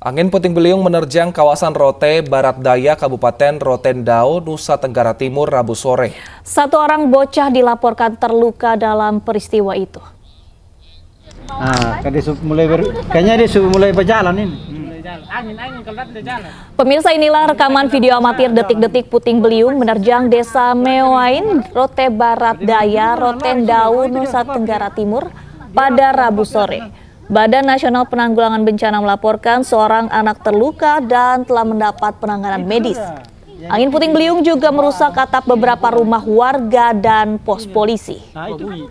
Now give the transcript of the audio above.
Angin puting beliung menerjang kawasan Rote, Barat Daya, Kabupaten Rotendao, Nusa Tenggara Timur, Rabu sore. Satu orang bocah dilaporkan terluka dalam peristiwa itu. Nah, mulai ber, kayaknya dia mulai berjalan ini. Pemirsa inilah rekaman video amatir detik-detik puting beliung menerjang desa Mewain, Rote Barat Daya, Rotendao, Nusa Tenggara Timur pada Rabu sore. Badan Nasional Penanggulangan Bencana melaporkan seorang anak terluka dan telah mendapat penanganan medis. Angin puting beliung juga merusak atap beberapa rumah warga dan pos polisi. Nah, itu.